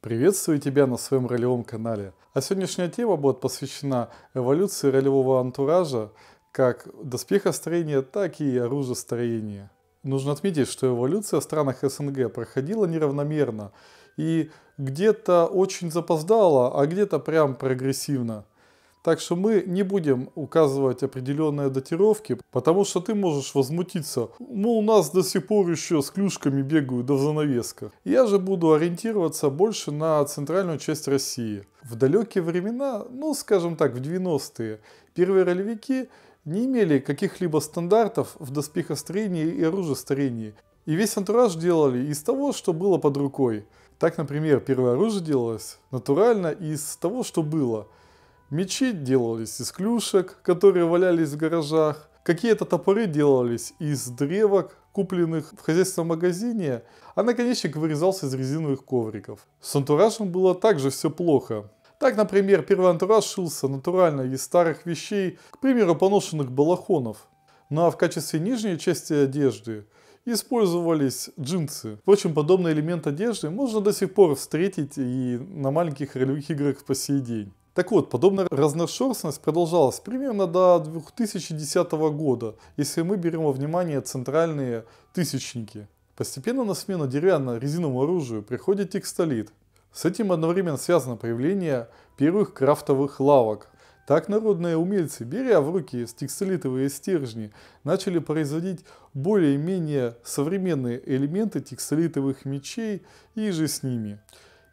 Приветствую тебя на своем ролевом канале. А сегодняшняя тема будет посвящена эволюции ролевого антуража, как доспехостроения, так и оружестроения. Нужно отметить, что эволюция в странах СНГ проходила неравномерно и где-то очень запоздала, а где-то прям прогрессивно. Так что мы не будем указывать определенные датировки, потому что ты можешь возмутиться. Ну, у нас до сих пор еще с клюшками бегают до занавеска. Я же буду ориентироваться больше на центральную часть России. В далекие времена, ну, скажем так, в 90-е, первые ролевики не имели каких-либо стандартов в доспехостроении и оружестроении. И весь антураж делали из того, что было под рукой. Так, например, первое оружие делалось натурально из того, что было – Мечи делались из клюшек, которые валялись в гаражах. Какие-то топоры делались из древок, купленных в хозяйственном магазине, а наконечник вырезался из резиновых ковриков. С антуражем было также все плохо. Так, например, первый антураж шился натурально из старых вещей, к примеру, поношенных балахонов. Ну а в качестве нижней части одежды использовались джинсы. Впрочем, подобный элемент одежды можно до сих пор встретить и на маленьких ролевых играх по сей день. Так вот, подобная разношерстность продолжалась примерно до 2010 года, если мы берем во внимание центральные тысячники. Постепенно на смену деревянно-резиновому оружию приходит текстолит. С этим одновременно связано появление первых крафтовых лавок. Так народные умельцы, беря в руки текстолитовые стержни, начали производить более-менее современные элементы текстолитовых мечей и же с ними.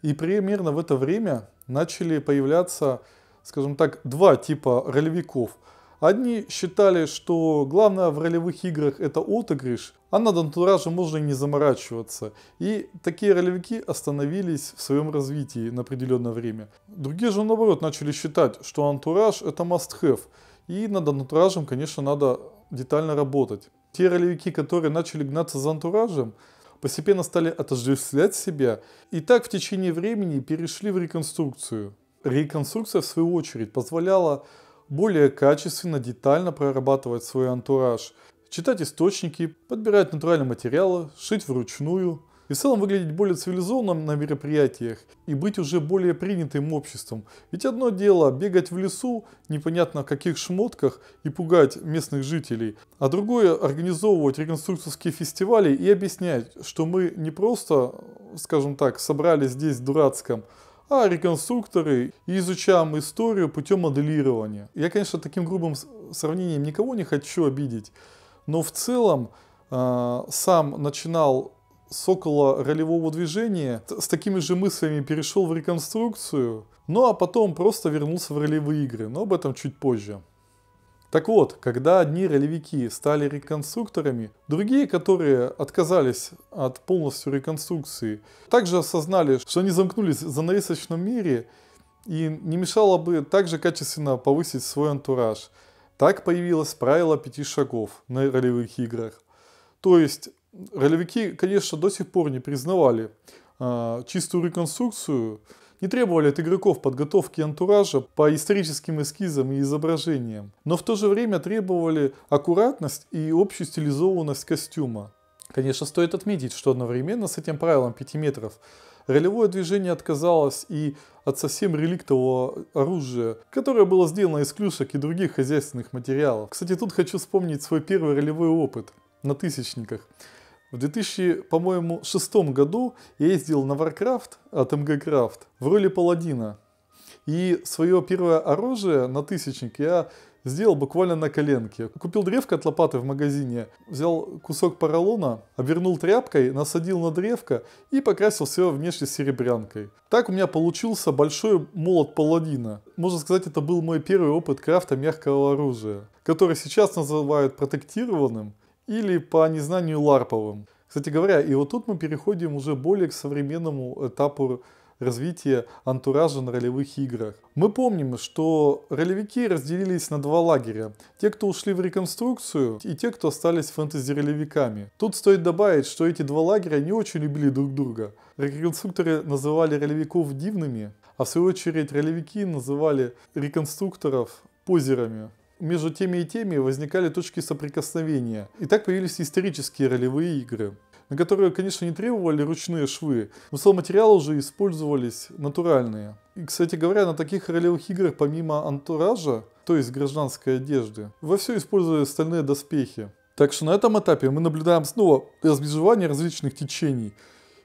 И примерно в это время начали появляться, скажем так, два типа ролевиков. Одни считали, что главное в ролевых играх это отыгрыш, а над антуражем можно и не заморачиваться. И такие ролевики остановились в своем развитии на определенное время. Другие же наоборот начали считать, что антураж это must-have. И над антуражем, конечно, надо детально работать. Те ролевики, которые начали гнаться за антуражем, постепенно стали отождествлять себя и так в течение времени перешли в реконструкцию. Реконструкция, в свою очередь, позволяла более качественно, детально прорабатывать свой антураж, читать источники, подбирать натуральные материалы, шить вручную – и в целом выглядеть более цивилизованным на мероприятиях и быть уже более принятым обществом. Ведь одно дело бегать в лесу, непонятно в каких шмотках и пугать местных жителей, а другое организовывать реконструкторские фестивали и объяснять, что мы не просто, скажем так, собрались здесь в дурацком, а реконструкторы и изучаем историю путем моделирования. Я, конечно, таким грубым сравнением никого не хочу обидеть, но в целом э, сам начинал сокола ролевого движения с такими же мыслями перешел в реконструкцию, ну а потом просто вернулся в ролевые игры, но об этом чуть позже. Так вот, когда одни ролевики стали реконструкторами, другие, которые отказались от полностью реконструкции, также осознали, что они замкнулись в занавесочном мире и не мешало бы также качественно повысить свой антураж. Так появилось правило пяти шагов на ролевых играх. То есть ролевики, конечно, до сих пор не признавали э, чистую реконструкцию, не требовали от игроков подготовки антуража по историческим эскизам и изображениям, но в то же время требовали аккуратность и общую стилизованность костюма. Конечно, стоит отметить, что одновременно с этим правилом 5 метров ролевое движение отказалось и от совсем реликтового оружия, которое было сделано из клюшек и других хозяйственных материалов. Кстати, тут хочу вспомнить свой первый ролевой опыт на тысячниках. В 2000, по-моему, шестом году я ездил на Warcraft от MG Craft в роли паладина. И свое первое оружие на тысячник я сделал буквально на коленке. Купил древко от лопаты в магазине, взял кусок поролона, обернул тряпкой, насадил на древко и покрасил все внешне серебрянкой. Так у меня получился большой молот паладина. Можно сказать, это был мой первый опыт крафта мягкого оружия, который сейчас называют протектированным, или по незнанию Ларповым. Кстати говоря, и вот тут мы переходим уже более к современному этапу развития антуража на ролевых играх. Мы помним, что ролевики разделились на два лагеря. Те, кто ушли в реконструкцию, и те, кто остались фэнтези-ролевиками. Тут стоит добавить, что эти два лагеря не очень любили друг друга. Реконструкторы называли ролевиков дивными, а в свою очередь ролевики называли реконструкторов позерами между теми и теми возникали точки соприкосновения. И так появились исторические ролевые игры на которые, конечно, не требовали ручные швы, но соломатериалы уже использовались натуральные. И, кстати говоря, на таких ролевых играх помимо антуража, то есть гражданской одежды, во все использовали стальные доспехи. Так что на этом этапе мы наблюдаем снова разбежевание различных течений.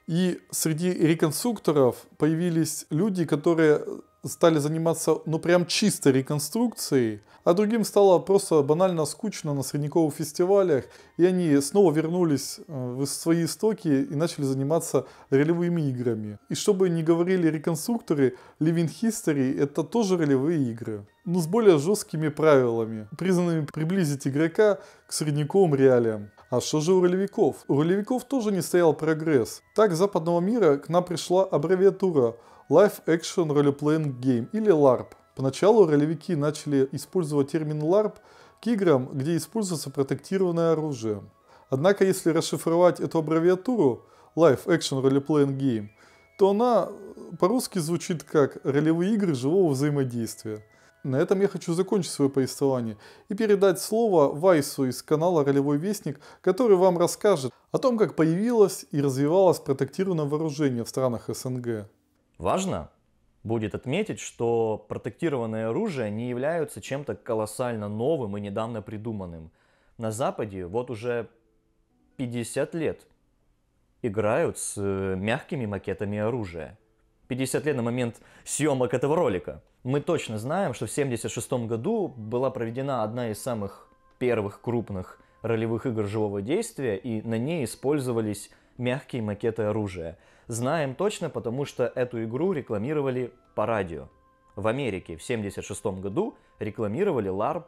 И среди реконструкторов появились люди, которые стали заниматься ну прям чисто реконструкцией, а другим стало просто банально скучно на средневековых фестивалях, и они снова вернулись э, в свои истоки и начали заниматься ролевыми играми. И чтобы не говорили реконструкторы, Living History это тоже ролевые игры, но с более жесткими правилами, признанными приблизить игрока к средневековым реалиям. А что же у ролевиков? У ролевиков тоже не стоял прогресс. Так, западного мира к нам пришла аббревиатура Live Action Role Playing Game или LARP. Поначалу ролевики начали использовать термин LARP к играм, где используется протектированное оружие. Однако, если расшифровать эту аббревиатуру Live Action Role Playing Game, то она по-русски звучит как «ролевые игры живого взаимодействия». На этом я хочу закончить свое повествование и передать слово Вайсу из канала «Ролевой вестник», который вам расскажет о том, как появилось и развивалось протектированное вооружение в странах СНГ. Важно будет отметить, что протектированные оружия не являются чем-то колоссально новым и недавно придуманным. На Западе вот уже 50 лет играют с э, мягкими макетами оружия. 50 лет на момент съемок этого ролика. Мы точно знаем, что в 1976 году была проведена одна из самых первых крупных ролевых игр живого действия, и на ней использовались мягкие макеты оружия – Знаем точно, потому что эту игру рекламировали по радио. В Америке в 1976 году рекламировали LARP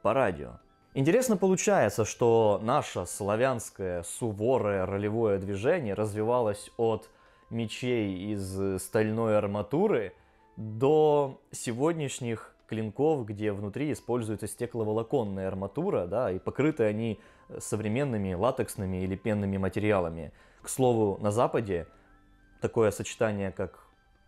по радио. Интересно получается, что наше славянское суворое ролевое движение развивалось от мечей из стальной арматуры до сегодняшних клинков, где внутри используется стекловолоконная арматура, да, и покрыты они современными латексными или пенными материалами. К слову, на Западе такое сочетание, как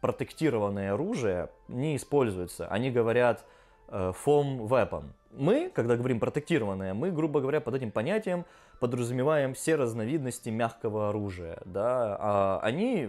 протектированное оружие, не используется. Они говорят э, foam weapon. Мы, когда говорим протектированное, мы, грубо говоря, под этим понятием подразумеваем все разновидности мягкого оружия. Да? А они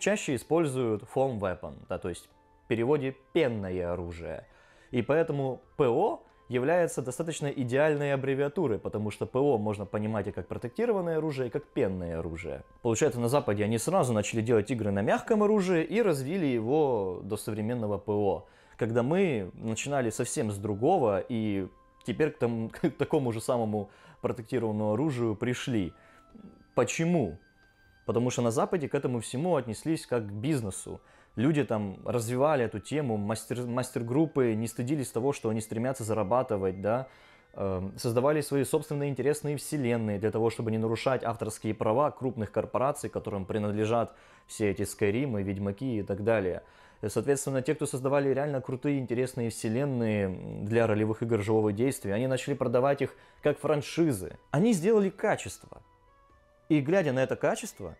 чаще используют foam weapon, да, то есть в переводе пенное оружие. И поэтому ПО является достаточно идеальной аббревиатурой, потому что ПО можно понимать и как протектированное оружие, и как пенное оружие. Получается, на Западе они сразу начали делать игры на мягком оружии и развили его до современного ПО. Когда мы начинали совсем с другого и теперь к, тому, к такому же самому протектированному оружию пришли. Почему? Потому что на Западе к этому всему отнеслись как к бизнесу люди там развивали эту тему, мастер, мастер-группы не стыдились того, что они стремятся зарабатывать, да, эм, создавали свои собственные интересные вселенные для того, чтобы не нарушать авторские права крупных корпораций, которым принадлежат все эти Скайримы, Ведьмаки и так далее. Э, соответственно, те, кто создавали реально крутые, интересные вселенные для ролевых игр живого действия, они начали продавать их как франшизы. Они сделали качество. И глядя на это качество,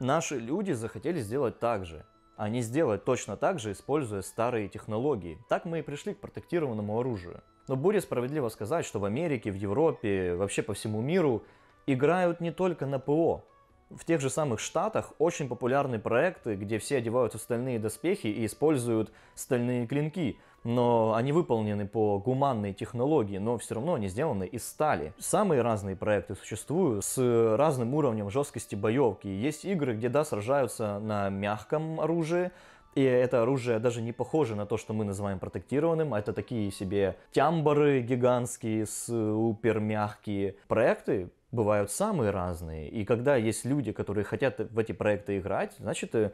наши люди захотели сделать так же – а не сделать точно так же, используя старые технологии. Так мы и пришли к протектированному оружию. Но будет справедливо сказать, что в Америке, в Европе, вообще по всему миру играют не только на ПО. В тех же самых Штатах очень популярны проекты, где все одевают стальные доспехи и используют стальные клинки – но они выполнены по гуманной технологии, но все равно они сделаны из стали. Самые разные проекты существуют с разным уровнем жесткости боевки. Есть игры, где, да, сражаются на мягком оружии, и это оружие даже не похоже на то, что мы называем протектированным. Это такие себе тямбары гигантские, супер мягкие. Проекты бывают самые разные. И когда есть люди, которые хотят в эти проекты играть, значит, э,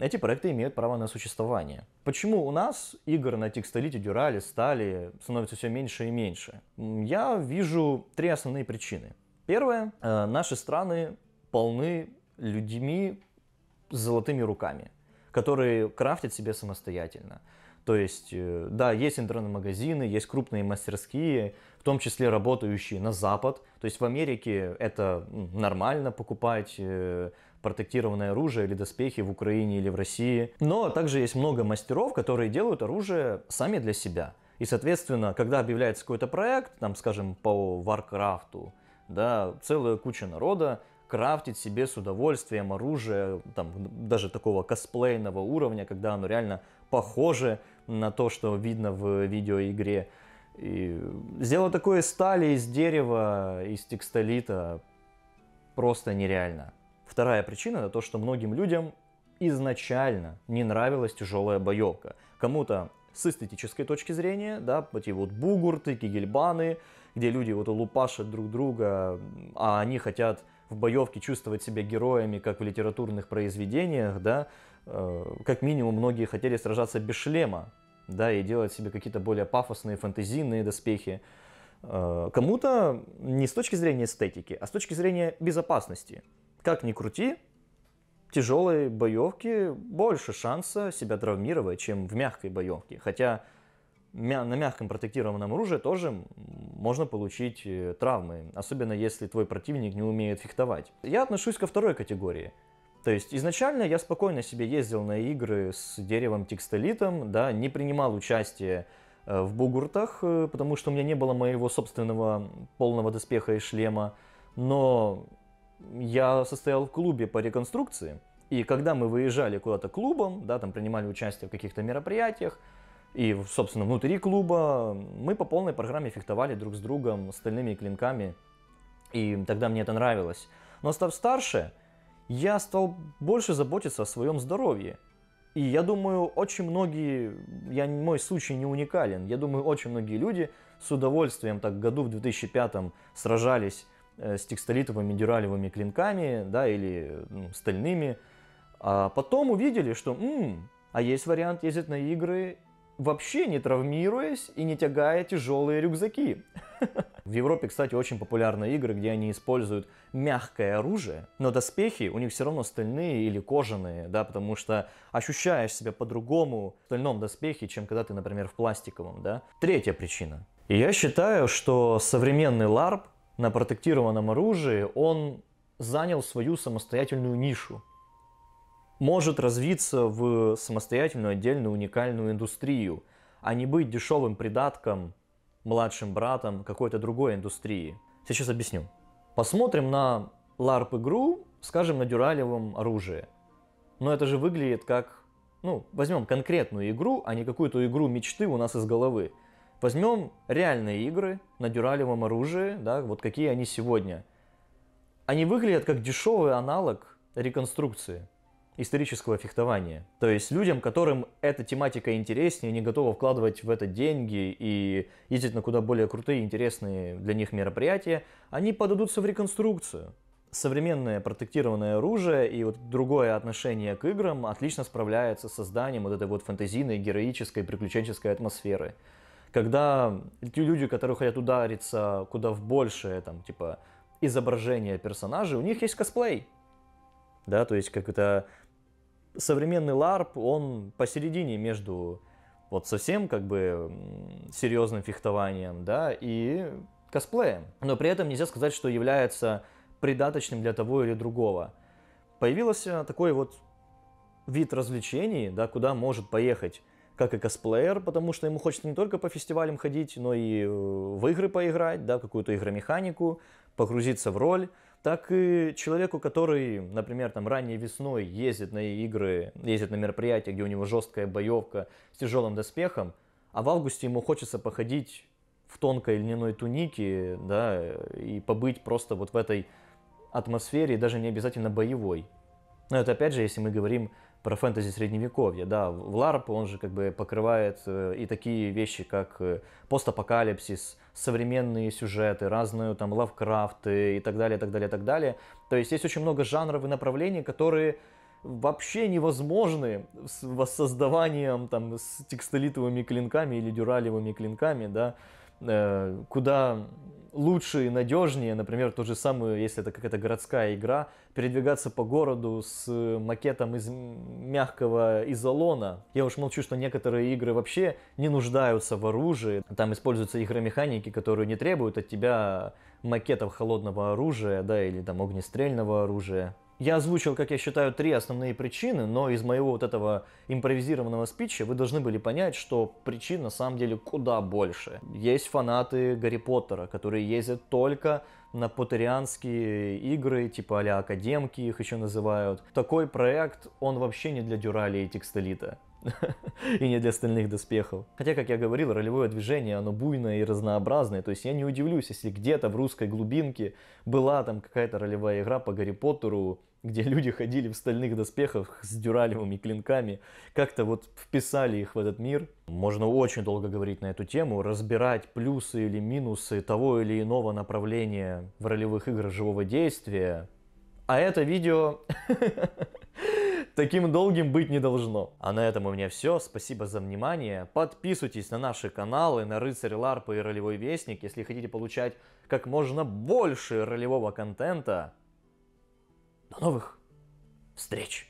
эти проекты имеют право на существование. Почему у нас игр на текстолите, дюрале, стали становится все меньше и меньше? Я вижу три основные причины. Первое, э, наши страны полны людьми с золотыми руками, которые крафтят себе самостоятельно. То есть, э, да, есть интернет-магазины, есть крупные мастерские, в том числе работающие на Запад. То есть в Америке это нормально покупать э, протектированное оружие или доспехи в Украине или в России. Но также есть много мастеров, которые делают оружие сами для себя. И, соответственно, когда объявляется какой-то проект, там, скажем, по Варкрафту, да, целая куча народа крафтить себе с удовольствием оружие, там, даже такого косплейного уровня, когда оно реально похоже на то, что видно в видеоигре. И сделать такое стали, из дерева, из текстолита просто нереально. Вторая причина это то, что многим людям изначально не нравилась тяжелая боевка. Кому-то с эстетической точки зрения, да, эти вот бугурты, кигельбаны, где люди вот лупашат друг друга, а они хотят в боевке чувствовать себя героями, как в литературных произведениях, да, э, как минимум многие хотели сражаться без шлема, да, и делать себе какие-то более пафосные, фантазийные доспехи. Э, кому-то не с точки зрения эстетики, а с точки зрения безопасности. Как ни крути, тяжелой боевке больше шанса себя травмировать, чем в мягкой боевке. Хотя на мягком протектированном оружии тоже можно получить э, травмы, особенно если твой противник не умеет фехтовать. Я отношусь ко второй категории. То есть изначально я спокойно себе ездил на игры с деревом текстолитом, да, не принимал участие э, в бугуртах, э, потому что у меня не было моего собственного полного доспеха и шлема, но я состоял в клубе по реконструкции, и когда мы выезжали куда-то клубом, да, там принимали участие в каких-то мероприятиях, и, собственно, внутри клуба мы по полной программе фехтовали друг с другом, стальными клинками. И тогда мне это нравилось. Но став старше, я стал больше заботиться о своем здоровье. И я думаю, очень многие, я, мой случай не уникален, я думаю, очень многие люди с удовольствием так году в 2005 сражались э, с текстолитовыми дюралевыми клинками, да, или ну, стальными, а потом увидели, что, м-м, а есть вариант ездить на игры вообще не травмируясь и не тягая тяжелые рюкзаки. В Европе, кстати, очень популярны игры, где они используют мягкое оружие, но доспехи у них все равно стальные или кожаные, да, потому что ощущаешь себя по-другому в стальном доспехе, чем когда ты, например, в пластиковом, да. Третья причина. И я считаю, что современный LARP на протектированном оружии, он занял свою самостоятельную нишу может развиться в самостоятельную, отдельную, уникальную индустрию, а не быть дешевым придатком, младшим братом какой-то другой индустрии. Сейчас объясню. Посмотрим на ларп игру скажем, на дюралевом оружии. Но это же выглядит как... Ну, возьмем конкретную игру, а не какую-то игру мечты у нас из головы. Возьмем реальные игры на дюралевом оружии, да, вот какие они сегодня. Они выглядят как дешевый аналог реконструкции исторического фехтования. То есть людям, которым эта тематика интереснее, не готовы вкладывать в это деньги и ездить на куда более крутые, интересные для них мероприятия, они подадутся в реконструкцию. Современное протектированное оружие и вот другое отношение к играм отлично справляется с созданием вот этой вот фэнтезийной, героической, приключенческой атмосферы. Когда те люди, которые хотят удариться куда в большее, там, типа, изображение персонажей, у них есть косплей. Да, то есть как это современный ларп, он посередине между вот совсем как бы серьезным фехтованием, да, и косплеем. Но при этом нельзя сказать, что является придаточным для того или другого. Появился такой вот вид развлечений, да, куда может поехать как и косплеер, потому что ему хочется не только по фестивалям ходить, но и э, в игры поиграть, да, какую-то игромеханику, погрузиться в роль так и человеку, который, например, там ранней весной ездит на игры, ездит на мероприятия, где у него жесткая боевка с тяжелым доспехом, а в августе ему хочется походить в тонкой льняной тунике, да, и побыть просто вот в этой атмосфере, даже не обязательно боевой. Но это опять же, если мы говорим про фэнтези средневековья, да, в Ларп он же как бы покрывает э, и такие вещи, как э, постапокалипсис, современные сюжеты, разные там лавкрафты и так далее, так далее, так далее. То есть есть очень много жанров и направлений, которые вообще невозможны с воссоздаванием там с текстолитовыми клинками или дюралевыми клинками, да, э, куда лучше и надежнее, например, то же самое, если это какая-то городская игра, передвигаться по городу с макетом из мягкого изолона. Я уж молчу, что некоторые игры вообще не нуждаются в оружии. Там используются игромеханики, которые не требуют от тебя макетов холодного оружия, да, или там огнестрельного оружия. Я озвучил, как я считаю, три основные причины, но из моего вот этого импровизированного спича вы должны были понять, что причин на самом деле куда больше. Есть фанаты Гарри Поттера, которые ездят только на поттерианские игры, типа а академки их еще называют. Такой проект, он вообще не для дюрали и текстолита. и не для остальных доспехов. Хотя, как я говорил, ролевое движение, оно буйное и разнообразное, то есть я не удивлюсь, если где-то в русской глубинке была там какая-то ролевая игра по Гарри Поттеру, где люди ходили в стальных доспехах с дюралевыми клинками, как-то вот вписали их в этот мир. Можно очень долго говорить на эту тему, разбирать плюсы или минусы того или иного направления в ролевых играх живого действия. А это видео таким долгим быть не должно. А на этом у меня все. Спасибо за внимание. Подписывайтесь на наши каналы, на Рыцарь Ларпа и Ролевой Вестник, если хотите получать как можно больше ролевого контента. До новых встреч!